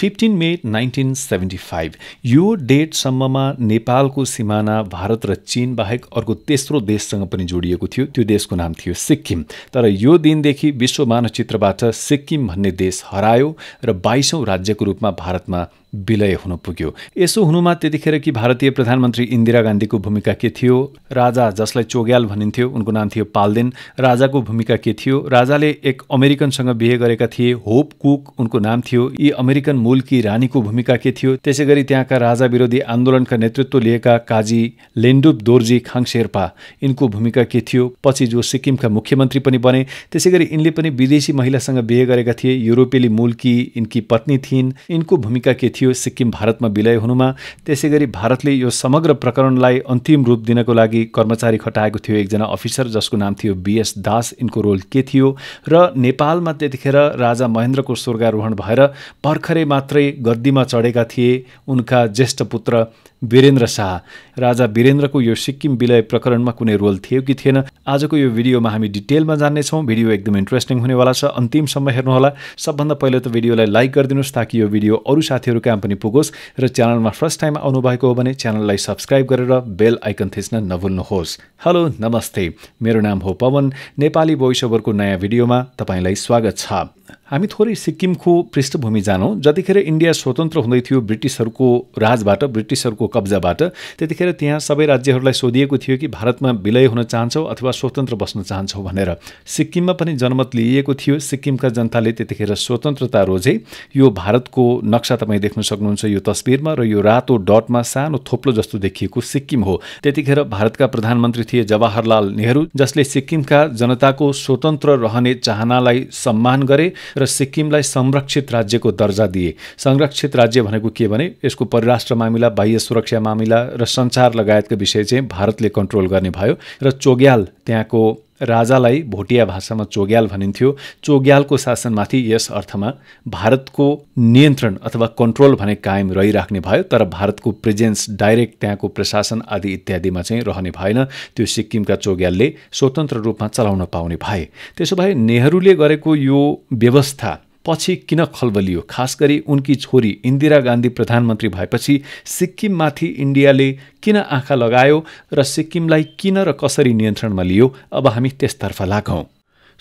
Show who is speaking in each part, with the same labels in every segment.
Speaker 1: fifteen May nineteen seventy five यो डेटसम्ममा नेपालको सिमाना भारत र चीन बाहेक अर्को तेस्रो देशसँग पनि जोडिएको थियो त्यो देशको नाम थियो सिक्किम तर यो दिनदेखि विश्व मानचित्रबाट सिक्किम भन्ने देश हरायो र बाइसौँ राज्यको रूपमा भारतमा विलय हुन पुग्यो यसो हुनुमा त्यतिखेर कि भारतीय प्रधानमन्त्री इन्दिरा गान्धीको भूमिका के थियो राजा जसलाई चोग्याल भनिन्थ्यो उनको नाम थियो पालदेन राजाको भूमिका के थियो राजाले एक अमेरिकनसँग बिहे गरेका थिए होप कुक उनको नाम थियो यी अमेरिकन मूलकी रानीको भूमिका के थियो त्यसै गरी त्यहाँका राजा विरोधी आन्दोलनका नेतृत्व लिएका काजी लेन्डुप दोर्जी खाङ शेर्पा यिनको भूमिका के थियो पछि जो सिक्किमका मुख्यमन्त्री पनि बने त्यसै गरी यिनले पनि विदेशी महिलासँग बिहे गरेका थिए युरोपेली मूलकी यिनकी पत्नी थिइन् यिनको भूमिका के थियो थियो सिक्किम भारतमा विलय हुनुमा त्यसै गरी भारतले यो समग्र प्रकरणलाई अन्तिम रूप दिनको लागि कर्मचारी खटाएको थियो एकजना अफिसर जसको नाम थियो बिएस दास यिनको रोल के थियो र नेपालमा त्यतिखेर राजा महेन्द्रको स्वर्गारोहण भएर भर्खरै मात्रै गद्दीमा चढेका थिए उनका ज्येष्ठ पुत्र वीरेन्द्र शाह राजा वीरेन्द्रको यो सिक्किम विलय प्रकरणमा कुनै रोल थियो कि थिएन आजको यो भिडियोमा हामी डिटेलमा जान्नेछौँ भिडियो एकदम इन्ट्रेस्टिङ हुनेवाला छ अन्तिमसम्म हेर्नुहोला सबभन्दा पहिले त भिडियोलाई लाइक गरिदिनुहोस् ताकि यो भिडियो अरू साथीहरू कहाँ पनि पुगोस् र च्यानलमा फर्स्ट टाइम आउनुभएको हो भने च्यानललाई सब्सक्राइब गरेर बेल आइकन थिच्न नभुल्नुहोस् हेलो नमस्ते मेरो नाम हो पवन नेपाली भोइस ओभरको नयाँ भिडियोमा तपाईँलाई स्वागत छ हामी थोरै सिक्किमको पृष्ठभूमि जानौँ जतिखेर इन्डिया स्वतन्त्र हुँदै थियो ब्रिटिसहरूको राजबाट ब्रिटिसहरूको कब्जाबाट त्यतिखेर त्यहाँ सबै राज्यहरूलाई सोधिएको थियो कि भारतमा विलय हुन चाहन्छौ अथवा स्वतन्त्र बस्न चाहन्छौ भनेर सिक्किममा पनि जनमत लिइएको थियो सिक्किमका जनताले त्यतिखेर स्वतन्त्रता रोजे यो भारतको नक्सा तपाईँ देख्न सक्नुहुन्छ यो तस्बिरमा र यो रातो डटमा सानो थोप्लो जस्तो देखिएको सिक्किम हो त्यतिखेर भारतका प्रधानमन्त्री थिए जवाहरलाल नेहरू जसले सिक्किमका जनताको स्वतन्त्र रहने चाहनालाई सम्मान गरे र सिक्किमलाई संरक्षित राज्यको दर्जा दिए संरक्षित राज्य भनेको के भने यसको परराष्ट्र मामिला बाह्य सुरक्षा मामिला र सञ्चार लगायतको विषय चाहिँ भारतले कन्ट्रोल गर्ने भयो र चोग्याल त्यहाँको राजालाई भोटिया भाषामा चोग्याल भनिन्थ्यो चोग्यालको शासनमाथि यस अर्थमा भारतको नियन्त्रण अथवा कन्ट्रोल भने कायम रहिराख्ने भयो तर भारतको प्रेजेन्स डाइरेक्ट त्यहाँको प्रशासन आदि इत्यादिमा चाहिँ रहने भएन त्यो सिक्किमका चोग्यालले स्वतन्त्र रूपमा चलाउन पाउने भए त्यसो भए नेहरूले गरेको यो व्यवस्था पछि किन खलबलियो खास गरी उनकी छोरी इन्दिरा गान्धी प्रधानमन्त्री भएपछि सिक्किममाथि इन्डियाले किन आँखा लगायो र सिक्किमलाई किन र कसरी नियन्त्रणमा लियो अब हामी त्यसतर्फ लागौँ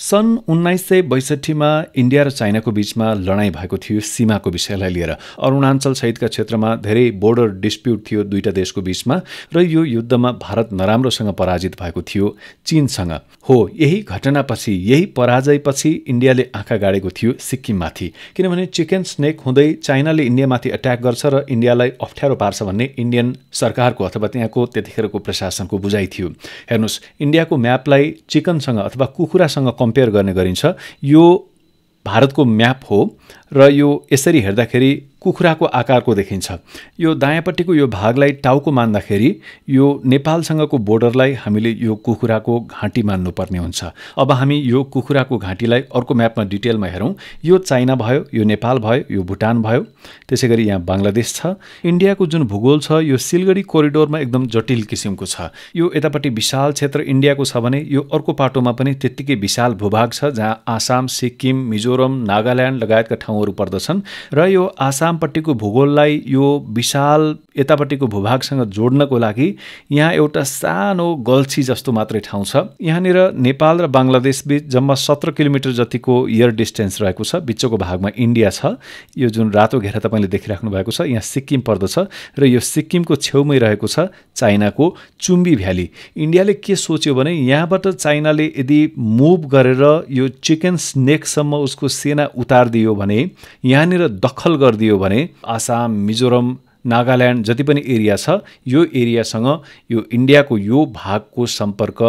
Speaker 1: सन् उन्नाइस सय बैसठीमा इन्डिया र चाइनाको बिचमा लडाइँ भएको थियो सीमाको विषयलाई लिएर अरुणाञ्चल सहितका क्षेत्रमा धेरै बोर्डर डिस्प्युट थियो दुईटा देशको बिचमा र यो युद्धमा भारत नराम्रोसँग पराजित भएको थियो चीनसँग हो यही घटनापछि यही पराजयपछि इन्डियाले आँखा गाडेको थियो सिक्किममाथि किनभने चिकन स्नेक हुँदै चाइनाले इन्डियामाथि अट्याक गर्छ र इन्डियालाई अप्ठ्यारो पार्छ भन्ने इन्डियन सरकारको अथवा त्यहाँको त्यतिखेरको प्रशासनको बुझाइ थियो हेर्नुहोस् इन्डियाको म्यापलाई चिकनसँग अथवा कुखुरासँग कम्पेयर गर्ने गरिन्छ यो भारतको म्याप हो र यो यसरी हेर्दाखेरि कुखुराको आकारको देखिन्छ यो दायाँपट्टिको यो भागलाई टाउको मान्दाखेरि यो नेपालसँगको बोर्डरलाई हामीले यो कुखुराको घाँटी मान्नुपर्ने हुन्छ अब हामी यो कुखुराको घाँटीलाई अर्को म्यापमा डिटेलमा हेरौँ यो चाइना भयो यो नेपाल भयो यो भुटान भयो त्यसै गरी यहाँ बङ्गलादेश छ इन्डियाको जुन भूगोल छ यो सिलगढी कोरिडोरमा एकदम जटिल किसिमको छ यो यतापट्टि विशाल क्षेत्र इन्डियाको छ भने यो अर्को पाटोमा पनि त्यत्तिकै विशाल भूभाग छ जहाँ आसाम सिक्किम मिजोरम नागाल्यान्ड लगायतका ठाउँहरू पर्दछन् र यो आसाम पट्टिको भूगोललाई यो विशाल यतापट्टिको भूभागसँग जोड्नको लागि यहाँ एउटा सानो गल्छी जस्तो मात्रै ठाउँ छ यहाँनिर नेपाल र बङ्गलादेश बिच जम्मा सत्र किलोमिटर जतिको एयर डिस्टेन्स रहेको छ बिचको भागमा इन्डिया छ यो जुन रातो घेरा तपाईँले देखिराख्नु भएको छ यहाँ सिक्किम पर्दछ र यो सिक्किमको छेउमै रहेको छ चाइनाको चुम्बी भ्याली इन्डियाले के सोच्यो भने यहाँबाट चाइनाले यदि मुभ गरेर यो चिकन स्नेकसम्म उसको सेना उतारिदियो भने यहाँनिर दखल गरिदियो भने आसाम मिजोरम नागाल्यान्ड जति पनि एरिया छ यो एरियासँग यो इन्डियाको यो भागको सम्पर्क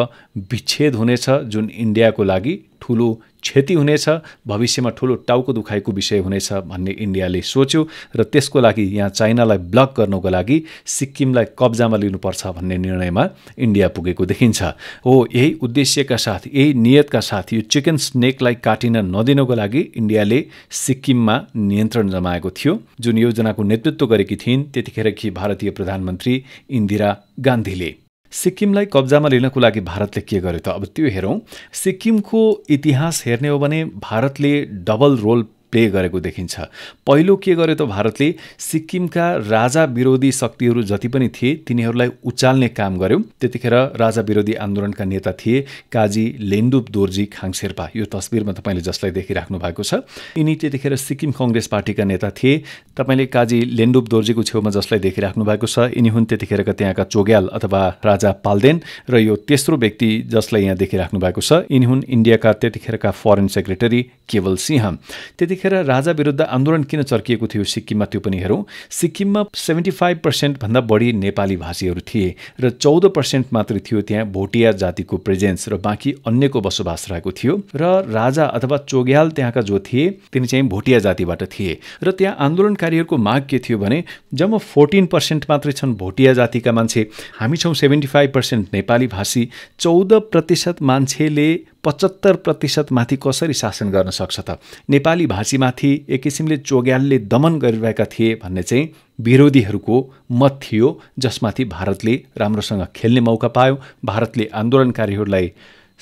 Speaker 1: विच्छेद हुनेछ जुन इन्डियाको लागि ठुलो क्षति हुनेछ भविष्यमा ठुलो टाउको दुखाइको विषय हुनेछ भन्ने इन्डियाले सोच्यो र त्यसको लागि यहाँ चाइनालाई ब्लक गर्नको लागि सिक्किमलाई कब्जामा लिनुपर्छ भन्ने निर्णयमा इन्डिया पुगेको देखिन्छ हो यही उद्देश्यका साथ यही नियतका साथ यो चिकन स्नेकलाई काटिन नदिनको लागि इन्डियाले सिक्किममा नियन्त्रण जमाएको थियो जुन योजनाको नेतृत्व गरेकी थिइन् त्यतिखेर कि भारतीय प्रधानमन्त्री इन्दिरा गान्धीले सिक्किमलाई कब्जामा लिनको लागि भारतले के गर्यो त अब त्यो हेरौँ सिक्किमको इतिहास हेर्ने हो भने भारतले डबल रोल प्ले गरेको देखिन्छ पहिलो के गर्यो त भारतले सिक्किमका राजा विरोधी शक्तिहरू जति पनि थिए तिनीहरूलाई उचाल्ने काम गर्यो त्यतिखेर राजा विरोधी आन्दोलनका नेता थिए काजी लेन्डुप दोर्जी खाङ शेर्पा यो तस्बिरमा तपाईँले जसलाई देखिराख्नु भएको छ यिनी त्यतिखेर सिक्किम कङ्ग्रेस पार्टीका नेता थिए तपाईँले काजी लेन्डुप दोर्जीको छेउमा जसलाई देखिराख्नु भएको छ यिनी हुन् त्यतिखेरका त्यहाँका चोग्याल अथवा राजा पाल्देन र यो तेस्रो व्यक्ति जसलाई यहाँ देखिराख्नु भएको छ यिनी हुन् इन्डियाका त्यतिखेरका फरेन सेक्रेटरी केवल सिंह त्यति त्यतिखेर राजा विरुद्ध आन्दोलन किन चर्किएको थियो सिक्किममा त्यो पनि हेरौँ सिक्किममा सेभेन्टी फाइभ पर्सेन्टभन्दा बढी नेपाली भाषीहरू थिए र चौध पर्सेन्ट मात्रै थियो त्यहाँ भोटिया जातिको प्रेजेन्स र बाँकी अन्यको बसोबास रहेको थियो र राजा अथवा चोग्याल त्यहाँका जो थिए तिनी चाहिँ भोटिया जातिबाट थिए र त्यहाँ आन्दोलनकारीहरूको माग के थियो भने जम्मा फोर्टिन पर्सेन्ट मात्रै छन् भोटिया जातिका मान्छे हामी छौँ सेभेन्टी फाइभ पर्सेन्ट नेपाली भाषी चौध प्रतिशत मान्छेले पचहत्तर प्रतिशतमाथि कसरी शासन गर्न सक्छ त नेपाली भाषीमाथि एक किसिमले चोग्यालले दमन गरिरहेका थिए भन्ने चाहिँ विरोधीहरूको मत थियो जसमाथि भारतले राम्रोसँग खेल्ने मौका पायो भारतले आन्दोलनकारीहरूलाई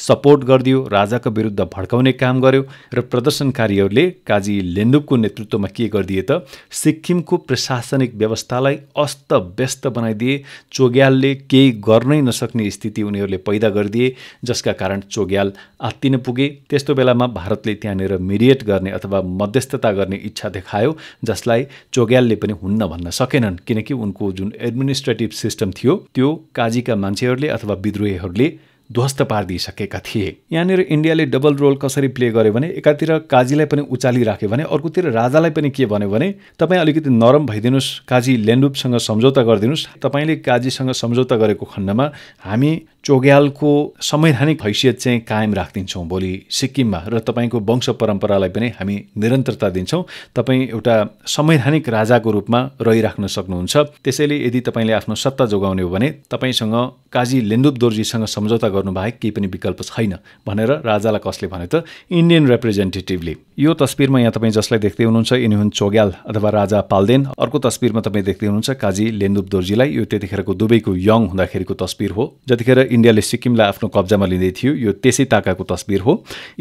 Speaker 1: सपोर्ट गरिदियो राजाको विरुद्ध भड्काउने काम गर्यो र प्रदर्शनकारीहरूले काजी लेन्दुकको नेतृत्वमा के गरिदिए त सिक्किमको प्रशासनिक व्यवस्थालाई अस्त व्यस्त बनाइदिए चोग्यालले केही गर्नै नसक्ने स्थिति उनीहरूले पैदा गरिदिए जसका कारण चोग्याल आत्तिन पुगे त्यस्तो बेलामा भारतले त्यहाँनिर मिडिएट गर्ने अथवा मध्यस्थता गर्ने इच्छा देखायो जसलाई चोग्यालले पनि हुन्न भन्न सकेनन् किनकि उनको जुन एडमिनिस्ट्रेटिभ सिस्टम थियो त्यो काजीका मान्छेहरूले अथवा विद्रोहीहरूले ध्वस्त पारिदिइसकेका थिए यहाँनिर इन्डियाले डबल रोल कसरी प्ले गर्यो भने एकातिर काजीलाई पनि उचाली राख्यो भने अर्कोतिर राजालाई पनि के भन्यो भने तपाईँ अलिकति नरम भइदिनुहोस् काजी लेन्डुपसँग सम्झौता गरिदिनुहोस् तपाईँले काजीसँग सम्झौता गरेको खण्डमा हामी चोग्यालको संवैधानिक हैसियत चाहिँ कायम राखिदिन्छौँ भोलि सिक्किममा र तपाईँको वंश परम्परालाई पनि हामी निरन्तरता दिन्छौँ तपाईँ एउटा संवैधानिक राजाको रूपमा रहिराख्न सक्नुहुन्छ त्यसैले यदि तपाईँले आफ्नो सत्ता जोगाउने हो भने तपाईँसँग काजी लेन्दुप दोर्जीसँग सम्झौता गर्नुबाहेक केही पनि विकल्प छैन भनेर राजालाई कसले भने त इन्डियन रिप्रेजेन्टेटिभले यो तस्बिरमा यहाँ तपाईँ जसलाई देख्दै हुनुहुन्छ यिनी हुन् चोग्याल अथवा राजा पालदेन अर्को तस्बिरमा तपाईँ देख्दै हुनुहुन्छ काजी लेन्दुप दोर्जीलाई यो त्यतिखेरको दुबईको यङ हुँदाखेरिको तस्बिर हो जतिखेर इन्डियाले सिक्किमलाई आफ्नो कब्जामा लिँदै थियो यो त्यसै ताकाको तस्बिर हो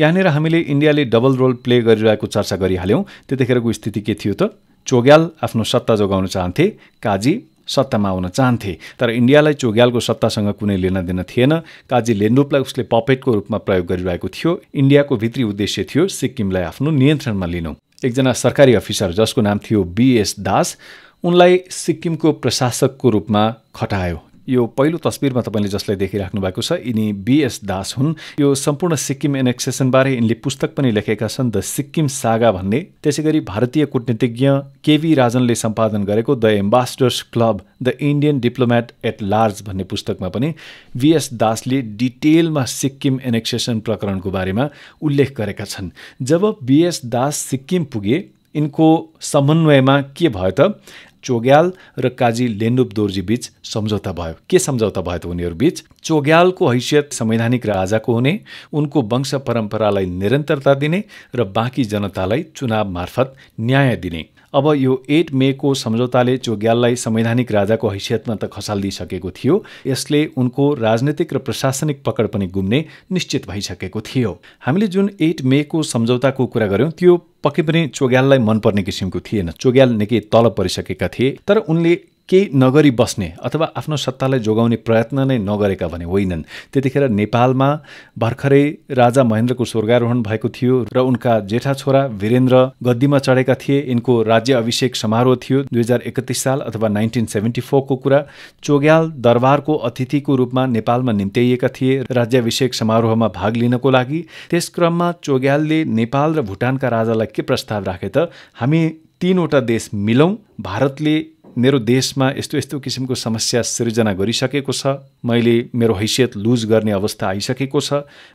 Speaker 1: यहाँनिर हामीले इन्डियाले डबल रोल प्ले गरिरहेको चर्चा गरिहाल्यौँ त्यतिखेरको स्थिति के थियो त चोग्याल आफ्नो सत्ता जोगाउन चाहन्थे काजी सत्तामा आउन चाहन्थे तर इन्डियालाई चोग्यालको सत्तासँग कुनै लेना दिन थिएन काजी लेन्डुपलाई उसले पपेटको रूपमा प्रयोग गरिरहेको थियो इन्डियाको भित्री उद्देश्य थियो सिक्किमलाई आफ्नो नियन्त्रणमा लिनु एकजना सरकारी अफिसर जसको नाम थियो बिएस दास उनलाई सिक्किमको प्रशासकको रूपमा खटायो यो पहिलो तस्विरमा तपाईँले जसलाई देखिराख्नु भएको छ यिनी बिएस दास हुन् यो सम्पूर्ण सिक्किम एनेक्सेसनबारे यिनले पुस्तक पनि लेखेका छन् द सिक्किम सागा भन्ने त्यसै गरी भारतीय कुटनीतिज्ञ केवी राजनले सम्पादन गरेको the ambassadors club the Indian diplomat at large भन्ने पुस्तकमा पनि बिएस दासले डिटेलमा सिक्किम एनेक्सेसन प्रकरणको बारेमा उल्लेख गरेका छन् जब बिएस दास सिक्किम पुगे यिनको समन्वयमा के भयो त चोग्याल र काजी लेन्डुप दोर्जीबीच सम्झौता भयो के सम्झौता भयो त उनीहरूबीच चोग्यालको हैसियत संवैधानिक र हुने उनको वंश परम्परालाई निरन्तरता दिने र बाँकी जनतालाई चुनाव मार्फत न्याय दिने अब यो एट मेको सम्झौताले चोग्याललाई संवैधानिक राजाको हैसियतमा त खसालिदिइसकेको थियो यसले उनको राजनैतिक र प्रशासनिक पकड पनि गुम्ने निश्चित भइसकेको थियो हामीले जुन एट मेको सम्झौताको कुरा गर्यौं त्यो पक्कै पनि चोग्याललाई मनपर्ने किसिमको थिएन चोग्याल निकै तल परिसकेका थिए तर उनले केही नगरी बस्ने अथवा आफ्नो सत्तालाई जोगाउने प्रयत्न नै नगरेका भने होइनन् त्यतिखेर नेपालमा भर्खरै राजा महेन्द्रको स्वर्गारोहण भएको थियो र उनका जेठा छोरा वीरेन्द्र गद्दीमा चढेका थिए यिनको राज्य अभिषेक समारोह थियो दुई हजार एकतिस साल अथवा नाइन्टिन सेभेन्टी फोरको कुरा चोग्याल दरबारको अतिथिको रूपमा नेपालमा निम्त्याइएका थिए राज्याभिषेक समारोहमा भाग लिनको लागि त्यस क्रममा चोग्यालले नेपाल र भुटानका राजालाई के प्रस्ताव राखे त हामी तिनवटा देश मिलौँ भारतले मेरो देशमा यस्तो यस्तो किसिमको समस्या सिर्जना गरिसकेको छ मैले मेरो हैसियत लुज गर्ने अवस्था आइसकेको छ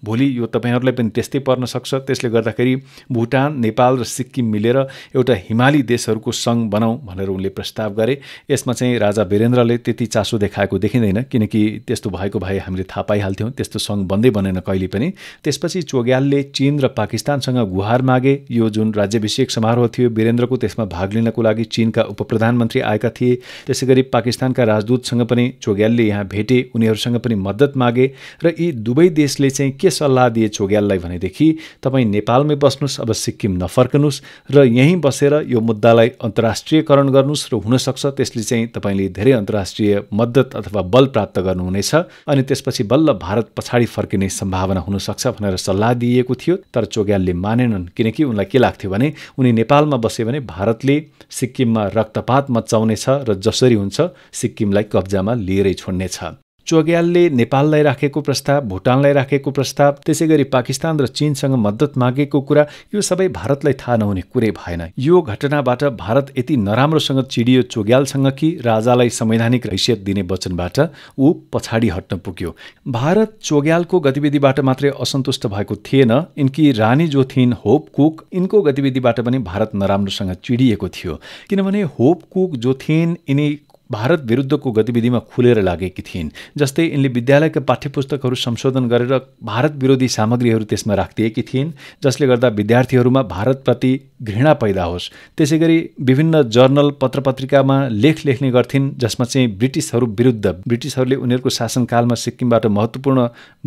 Speaker 1: भोलि यो तपाईँहरूलाई पनि त्यस्तै पर्न सक्छ त्यसले गर्दाखेरि भुटान नेपाल र सिक्किम मिलेर एउटा हिमाली देशहरूको सङ्घ बनाऊ भनेर उनले प्रस्ताव गरे यसमा चाहिँ राजा वीरेन्द्रले त्यति चासो देखाएको देखिँदैन किनकि त्यस्तो भएको भए हामीले थाहा पाइहाल्थ्यौँ त्यस्तो सङ्घ बन्दै बनेन कहिले पनि त्यसपछि चोग्यालले चीन र पाकिस्तानसँग गुहार मागे यो जुन राज्याभिषेक समारोह थियो वीरेन्द्रको त्यसमा भाग लिनको लागि चीनका उप प्रधानमन्त्री आएका थिए त्यसै गरी पाकिस्तानका राजदूतसँग पनि चोग्यालले यहाँ भेटे उनीहरूसँग पनि मद्दत मागे र यी दुवै देशले चाहिँ के सल्लाह दिए चोग्याललाई भनेदेखि तपाईँ नेपालमै बस्नुहोस् अब सिक्किम नफर्कनुहोस् र यहीँ बसेर यो मुद्दालाई अन्तर्राष्ट्रियकरण गर्नुहोस् र हुनसक्छ त्यसले चाहिँ तपाईँले धेरै अन्तर्राष्ट्रिय मद्दत अथवा बल प्राप्त गर्नुहुनेछ अनि त्यसपछि बल्ल भारत पछाडि फर्किने सम्भावना हुनसक्छ भनेर सल्लाह दिइएको थियो तर चोग्यालले मानेनन् किनकि उनलाई के लाग्थ्यो भने उनी नेपालमा बसे भने भारतले सिक्किममा रक्तपात मचाउने गर्नेछ र जसरी हुन्छ सिक्किमलाई कब्जामा लिएरै छोड्नेछ चोग्यालले नेपाललाई राखेको प्रस्ताव भुटानलाई राखेको प्रस्ताव त्यसै गरी पाकिस्तान र चीनसँग मद्दत मागेको कुरा यो सबै भारतलाई थाहा नहुने कुरै भएन यो घटनाबाट भारत यति नराम्रोसँग चिडियो चोग्यालसँग कि राजालाई संवैधानिक हैसियत दिने वचनबाट ऊ पछाडि हट्न पुग्यो भारत चोग्यालको गतिविधिबाट मात्रै असन्तुष्ट भएको थिएन यिनकी रानी जो थिइन् होप कुक यिनको गतिविधिबाट पनि भारत नराम्रोसँग चिडिएको थियो किनभने होप कुक जो थिइन् यिनी भारत विरुद्धको गतिविधिमा खुलेर लागेकी थिइन् जस्तै यिनले विद्यालयका पाठ्यपुस्तकहरू संशोधन गरेर भारत विरोधी सामग्रीहरू त्यसमा राखिदिएकी थिइन् जसले गर्दा विद्यार्थीहरूमा भारतप्रति घृणा पैदा होस् त्यसै गरी विभिन्न जर्नल पत्रपत्रिकामा लेख लेख्ने गर्थिन् जसमा चाहिँ ब्रिटिसहरू विरुद्ध ब्रिटिसहरूले उनीहरूको शासनकालमा सिक्किमबाट महत्त्वपूर्ण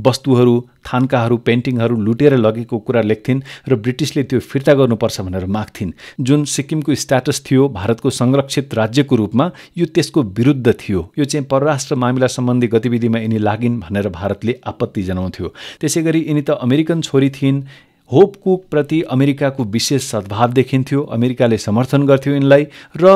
Speaker 1: वस्तुहरू थान्काहरू पेन्टिङहरू लुटेर लगेको कुरा लेख्थिन् र ब्रिटिसले त्यो फिर्ता गर्नुपर्छ भनेर माग्थिन् जुन सिक्किमको स्ट्याटस थियो भारतको संरक्षित राज्यको रूपमा यो त्यस यसको विरुद्ध थियो यो चाहिँ परराष्ट्र मामिला सम्बन्धी गतिविधिमा यिनी लागिन् भनेर भारतले आपत्ति जनाउँथ्यो त्यसै गरी यिनी त अमेरिकन छोरी थिइन् होप कुकप्रति अमेरिकाको विशेष सद्भाव देखिन्थ्यो अमेरिकाले समर्थन गर्थ्यो यिनलाई र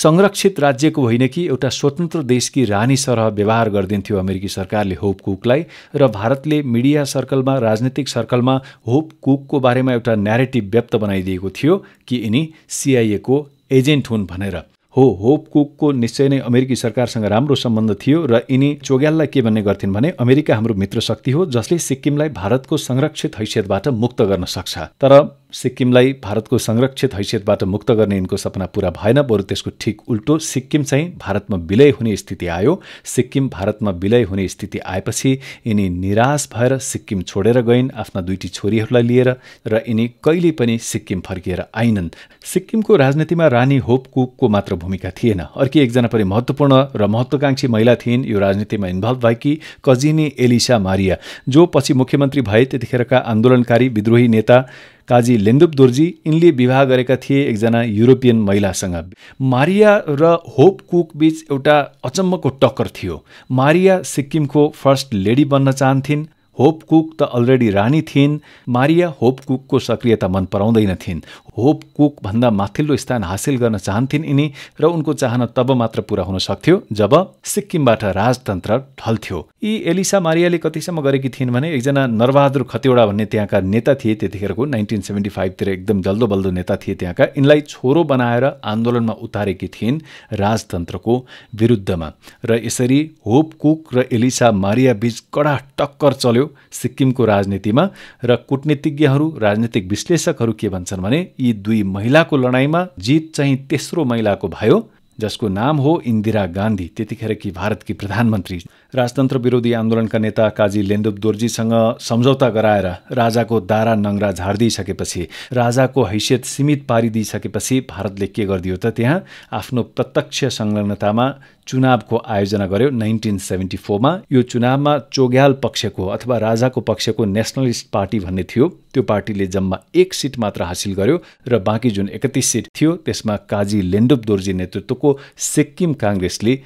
Speaker 1: संरक्षित राज्यको होइन कि एउटा स्वतन्त्र देशकी रानी सरह व्यवहार गरिदिन्थ्यो अमेरिकी सरकारले होप कुकलाई र भारतले मिडिया सर्कलमा राजनीतिक सर्कलमा होप कुकको बारेमा एउटा न्यारेटिभ व्यक्त बनाइदिएको थियो कि यिनी सिआइएको एजेन्ट हुन् भनेर हो होप कुकको निश्चय नै अमेरिकी सरकारसँग राम्रो सम्बन्ध थियो र यिनी चोग्याललाई के भन्ने गर्थिन् भने अमेरिका हाम्रो मित्र शक्ति हो जसले सिक्किमलाई भारतको संरक्षित हैसियतबाट मुक्त गर्न सक्छ तर सिक्किमलाई भारतको संरक्षित हैसियतबाट मुक्त गर्ने यिनको सपना पूरा भएन बरु त्यसको ठिक उल्टो सिक्किम चाहिँ भारतमा विलय हुने स्थिति आयो सिक्किम भारतमा विलय हुने स्थिति आएपछि यिनी निराश भएर सिक्किम छोडेर गइन् आफ्ना दुईटी छोरीहरूलाई लिएर र यिनी कहिले पनि सिक्किम फर्किएर आइनन् सिक्किमको राजनीतिमा रानी होप कुकको मात्र भूमिका थिएन अर्की एकजना पनि महत्त्वपूर्ण र महत्वाकांक्षी महिला थिइन् यो राजनीतिमा इन्भल्भ भएकी कजिनी एलिसा मारिया जो पछि मुख्यमन्त्री भए त्यतिखेरका आन्दोलनकारी विद्रोही नेता काजी लेन्दुप दोर्जी यिनले विवाह गरेका थिए एकजना युरोपियन महिलासँग मारिया र होप कुक बीच एउटा अचम्मको टक्कर थियो मारिया सिक्किमको फर्स्ट लेडी बन्न चाहन्थिन् होप कुक त अलरेडी रानी थिइन् मारिया होप कुकको सक्रियता मन पराउँदैन थिइन् होप कुक भन्दा माथिल्लो स्थान हासिल गर्न चाहन्थिन् यिनी र उनको चाहना तब मात्र पूरा हुन सक्थ्यो जब सिक्किमबाट राजतन्त्र ढल्थ्यो यी एलिसा मारियाले कतिसम्म गरेकी थिइन् भने एकजना नरबहादुर खतिवडा भन्ने त्यहाँका नेता थिए त्यतिखेरको नाइन्टिन सेभेन्टी फाइभतिर एकदम जल्दो बल्दो नेता थिए त्यहाँका यिनलाई छोरो बनाएर आन्दोलनमा उतारेकी थिइन् राजतन्त्रको विरुद्धमा र यसरी होप कुक र एलिसा मारिया बीच कडा टक्कर चल्यो गर्यो सिक्किमको राजनीतिमा र कूटनीतिज्ञहरू राजनीतिक विश्लेषकहरू के भन्छन् भने यी दुई महिलाको लडाइँमा जित चाहिँ तेस्रो महिलाको भयो जसको नाम हो इन्दिरा गान्धी त्यतिखेर कि भारतकी प्रधानमन्त्री राजतन्त्र विरोधी आन्दोलनका नेता काजी लेन्दुप दोर्जीसँग सम्झौता गराएर राजाको दारा नङ्रा झारिदिइसकेपछि राजाको हैसियत सीमित पारिदिइसकेपछि भारतले के गरिदियो त त्यहाँ आफ्नो प्रत्यक्ष संलग्नतामा चुनावको आयोजना गर्यो नाइन्टिन सेभेन्टी फोरमा यो चुनावमा चोग्याल पक्षको अथवा राजाको पक्षको नेसनलिस्ट पार्टी भन्ने थियो त्यो पार्टीले जम्मा एक सिट मात्र हासिल गर्यो र बाँकी जुन एकतिस सिट थियो त्यसमा काजी लेन्डुप दोर्जी नेतृत्वको सिक्किम काङ्ग्रेसले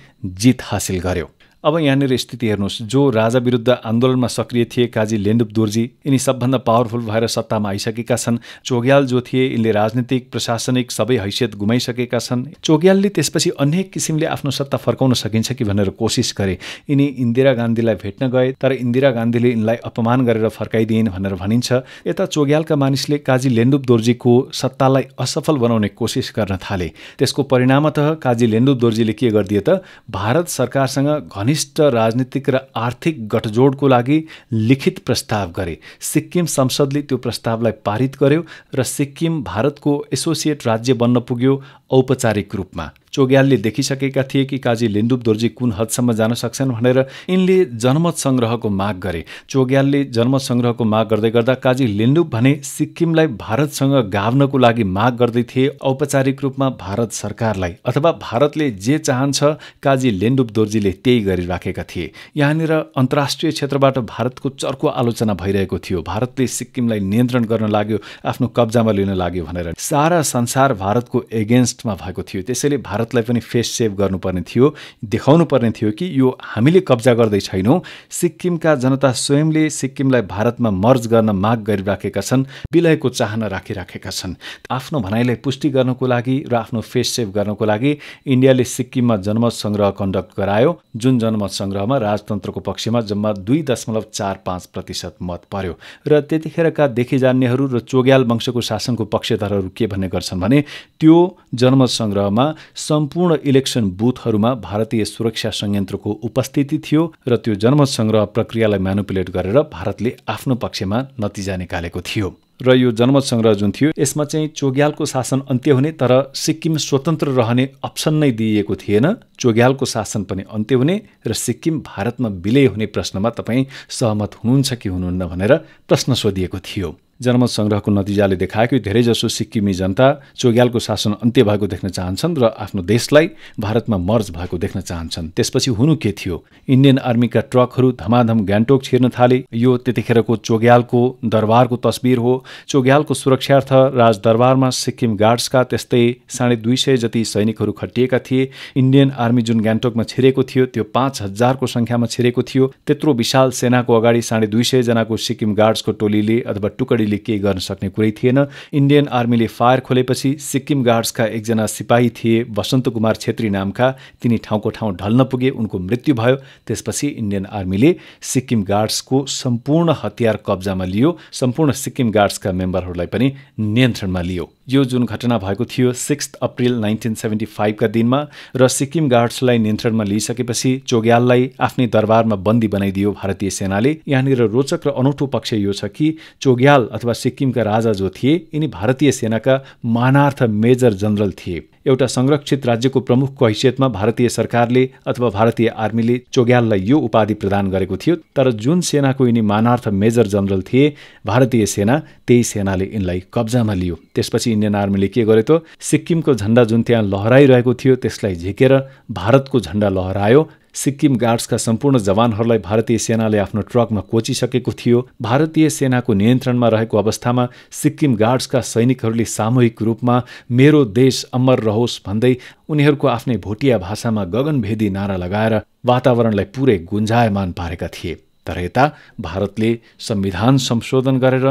Speaker 1: जित हासिल गर्यो अब यहाँनिर स्थिति हेर्नुहोस् जो राजा विरुद्ध आन्दोलनमा सक्रिय थिए काजी लेन्डुप दोर्जी यिनी सबभन्दा पावरफुल भएर सत्तामा आइसकेका छन् चोग्याल जो थिए यिनले राजनीतिक प्रशासनिक सबै हैसियत गुमाइसकेका छन् चोग्यालले त्यसपछि अनेक किसिमले आफ्नो सत्ता फर्काउन सकिन्छ कि भनेर कोसिस गरे यिनी इन्दिरा गान्धीलाई भेट्न गए तर इन्दिरा गान्धीले यिनलाई अपमान गरेर फर्काइदिइन् भनेर भनिन्छ यता चोग्यालका मानिसले काजी लेन्डुप दोर्जीको सत्तालाई असफल बनाउने कोसिस गर्न थाले त्यसको परिणामत काजी लेन्डुप दोर्जीले के गरिदिए त भारत सरकारसँग घनि घनिष्ठ राजनीतिक र आर्थिक गठजोडको लागि लिखित प्रस्ताव गरे सिक्किम संसदले त्यो प्रस्तावलाई पारित गर्यो र सिक्किम भारतको एसोसिएट राज्य बन्न पुग्यो औपचारिक रूपमा चोग्यालले देखिसकेका थिए कि काजी लिन्दुप दोर्जी कुन हदसम्म जान सक्छन् भनेर यिनले जनमत सङ्ग्रहको माग गरे चोग्यालले जनमत सङ्ग्रहको माग गर्दै गर्दा काजी लिन्दुप भने सिक्किमलाई भारतसँग गाभ्नको लागि माग गर्दै थिए औपचारिक रूपमा भारत सरकारलाई अथवा भारतले जे चाहन्छ काजी लेन्डुप दोर्जीले त्यही गरे शिविर राखेका थिए यहाँनिर अन्तर्राष्ट्रिय क्षेत्रबाट भारतको चर्को आलोचना भइरहेको थियो भारतले सिक्किमलाई नियन्त्रण गर्न लाग्यो आफ्नो कब्जामा लिन लाग्यो भनेर सारा संसार भारतको एगेन्स्टमा भएको थियो त्यसैले भारतलाई पनि फेस सेभ गर्नुपर्ने थियो देखाउनु पर्ने थियो कि यो हामीले कब्जा गर्दै छैनौँ सिक्किमका जनता स्वयंले सिक्किमलाई भारतमा मर्ज गर्न माग गरिराखेका छन् विलयको चाहना राखिराखेका छन् आफ्नो भनाइलाई पुष्टि गर्नको लागि र आफ्नो फेस सेभ गर्नको लागि इन्डियाले सिक्किममा जनमत संग्रह कन्डक्ट गरायो जुन जन जनमत सङ्ग्रहमा राजतन्त्रको पक्षमा जम्मा दुई दशमलव चार पाँच प्रतिशत मत पर्यो र त्यतिखेरका देखि जान्नेहरू र चोग्याल वंशको शासनको पक्षधारहरू के भन्ने गर्छन् भने त्यो जनमत सङ्ग्रहमा सम्पूर्ण इलेक्सन बुथहरूमा भारतीय सुरक्षा संयन्त्रको उपस्थिति थियो र त्यो जनमत सङ्ग्रह प्रक्रियालाई म्यानुपुलेट गरेर भारतले आफ्नो पक्षमा नतिजा निकालेको थियो र यो जनमत सङ्ग्रह जुन थियो यसमा चाहिँ चोग्यालको शासन अन्त्य हुने तर सिक्किम स्वतन्त्र रहने अप्सन नै दिइएको थिएन चोग्यालको शासन पनि अन्त्य हुने र सिक्किम भारतमा विलय हुने प्रश्नमा तपाईँ सहमत हुनुहुन्छ कि हुनुहुन्न भनेर प्रश्न सोधिएको थियो जनमत संग्रहको नतिजाले देखाएको धेरैजसो सिक्किमी जनता चोग्यालको शासन अन्त्य भएको देख्न चाहन्छन् र आफ्नो देशलाई भारतमा मर्ज भएको देख्न चाहन्छन् त्यसपछि हुनु के थियो इन्डियन आर्मीका ट्रकहरू धमाधम गान्तोक छिर्न थाले यो त्यतिखेरको चोग्यालको दरबारको तस्बिर हो चोग्यालको सुरक्षार्थ राजदरबारमा सिक्किम गार्ड्सका त्यस्तै साढे दुई सय जति सैनिकहरू खटिएका थिए इन्डियन आर्मी जुन गान्तोकमा छिरेको थियो त्यो पाँच हजारको संख्यामा छिरेको थियो त्यत्रो विशाल सेनाको अगाडि साढे दुई सयजनाको सिक्किम गार्ड्सको टोलीले अथवा टुकडीले आर्मीले केही गर्न सक्ने कुरै थिएन इन्डियन आर्मीले फायर खोलेपछि सिक्किम गार्ड्सका एकजना सिपाही थिए वसन्त कुमार छेत्री नामका तिनी ठाउँको ठाउँ ढल्न पुगे उनको मृत्यु भयो त्यसपछि इन्डियन आर्मीले सिक्किम गार्ड्सको सम्पूर्ण हतियार कब्जामा लियो सम्पूर्ण सिक्किम गार्ड्सका मेम्बरहरूलाई पनि नियन्त्रणमा लियो यो जुन घटना भएको थियो सिक्स अप्रिल नाइन्टिन सेभेन्टी फाइभका दिनमा र सिक्किम गार्ड्सलाई नियन्त्रणमा लिइसकेपछि चोग्याललाई आफ्नै दरबारमा बन्दी बनाइदियो भारतीय सेनाले यहाँनिर रोचक र अनौठो पक्ष यो छ कि चोग्याल अथवा सिक्किमका राजा जो थिए यिनी भारतीय सेनाका मानार्थ मेजर जनरल थिए एउटा संरक्षित राज्यको प्रमुखको हैसियतमा भारतीय सरकारले अथवा भारतीय आर्मीले चोग्याललाई यो उपाधि प्रदान गरेको थियो तर जुन सेनाको यिनी मानार्थ मेजर जनरल थिए भारतीय सेना त्यही सेनाले यिनलाई कब्जामा लियो त्यसपछि इन्डियन आर्मीले के गर्यो त सिक्किमको झण्डा जुन त्यहाँ लहराइरहेको थियो त्यसलाई झिकेर भारतको झण्डा लहरायो सिक्किम गार्ड्सका सम्पूर्ण जवानहरूलाई भारतीय सेनाले आफ्नो ट्रकमा कोचिसकेको थियो भारतीय सेनाको नियन्त्रणमा रहेको अवस्थामा सिक्किम गार्ड्सका सैनिकहरूले सामूहिक रूपमा मेरो देश अमर रहोस् भन्दै उनीहरूको आफ्नै भोटिया भाषामा गगनभेदी नारा लगाएर वातावरणलाई पुरै गुन्जायमान पारेका थिए तर यता भारतले संविधान संशोधन गरेर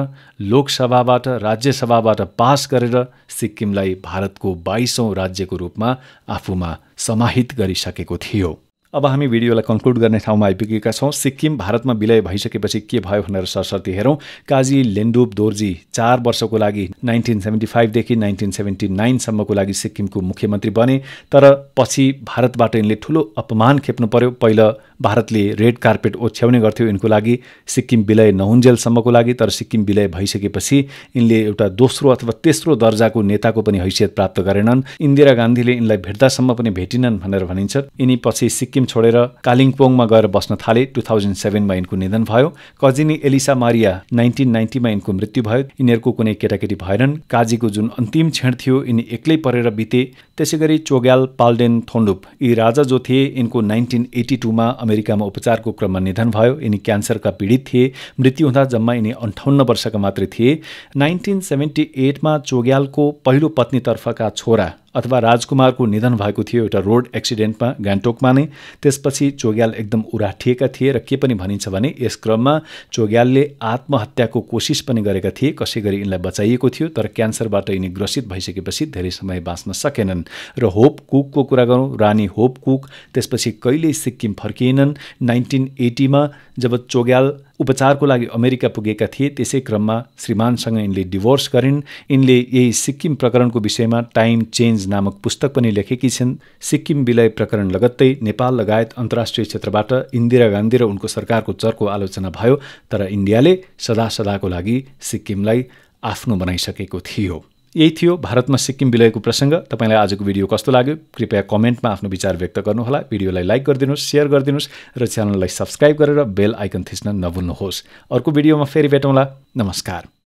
Speaker 1: लोकसभाबाट राज्यसभाबाट पास गरेर सिक्किमलाई भारतको बाइसौँ राज्यको रूपमा आफूमा समाहित गरिसकेको थियो अब हामी भिडियोलाई कन्क्लुड गर्ने ठाउँमा आइपुगेका छौँ सिक्किम भारतमा विलय भइसकेपछि के भयो भनेर सरस्वती हेरौँ काजी लेन्डुप दोर्जी चार वर्षको लागि नाइन्टिन सेभेन्टी फाइभदेखि नाइन्टिन सेभेन्टी नाइनसम्मको लागि सिक्किमको मुख्यमन्त्री बने तर पछि भारतबाट यिनले ठुलो अपमान खेप्नु पर्यो पहिला भारतले रेड कार्पेट ओछ्याउने गर्थ्यो यिनको लागि सिक्किम विलय नहुन्जेलसम्मको लागि तर सिक्किम विलय भइसकेपछि यिनले एउटा दोस्रो अथवा तेस्रो दर्जाको नेताको पनि हैसियत प्राप्त गरेनन् इन्दिरा गान्धीले यिनलाई भेट्दासम्म पनि भेटिनन् भनेर भनिन्छ यिनी पछि सिक्किम सिक्किम छोडेर कालिम्पोङमा गएर बस्न थाले टु थाउजन्ड सेभेनमा यिनको निधन भयो कजिनी एलिसा मारिया नाइन्टिन नाइन्टीमा यिनको मृत्यु भयो यिनीहरूको कुनै केटाकेटी भएनन् काजीको जुन अन्तिम क्षण थियो यिनी एक्लै परेर बिते त्यसै गरी चोग्याल पाल्डेन थोन्डुप यी राजा जो थिए यिनको नाइन्टिन एटी टूमा अमेरिकामा उपचारको क्रममा निधन भयो यिनी क्यान्सरका पीडित थिए मृत्यु हुँदा जम्मा यिनी अन्ठाउन्न वर्षका मात्रै थिए नाइन्टिन सेभेन्टी एटमा चोग्यालको पहिलो पत्नीतर्फका छोरा अथवा राजकुमारको निधन भएको थियो एउटा रोड एक्सिडेन्टमा गान्तोकमा नै त्यसपछि चोग्याल एकदम उराठिएका थिए र के पनि भनिन्छ भने यस क्रममा चोग्यालले आत्महत्याको कोसिस पनि गरेका थिए कसै गरी यिनलाई बचाइएको थियो तर क्यान्सरबाट यिनी ग्रसित भइसकेपछि धेरै समय बाँच्न सकेनन् र होप कुकको कुरा गरौँ रानी होप कुक त्यसपछि कहिल्यै सिक्किम फर्किएनन् नाइन्टिन एटीमा जब चोग्याल उपचारको लागि अमेरिका पुगेका थिए त्यसै क्रममा श्रीमानसँग यिनले डिभोर्स गरिन् यिनले यही सिक्किम प्रकरणको विषयमा टाइम चेन्ज नामक पुस्तक पनि लेखेकी छिन् सिक्किम विलय प्रकरण लगत्तै नेपाल लगायत अन्तर्राष्ट्रिय क्षेत्रबाट इन्दिरा गान्धी र उनको सरकारको चर्को आलोचना भयो तर इन्डियाले सदा सदाको लागि सिक्किमलाई आफ्नो बनाइसकेको थियो यही थियो भारतमा सिक्किम विलयको प्रसङ्ग तपाईँलाई आजको भिडियो कस्तो लाग्यो कृपया कमेन्टमा आफ्नो विचार व्यक्त गर्नुहोला भिडियोलाई लाइक गरिदिनुहोस् सेयर गरिदिनुहोस् र च्यानललाई सब्सक्राइब गरेर बेल आइकन थिच्न नभुल्नुहोस् अर्को भिडियोमा फेरि भेटौँला नमस्कार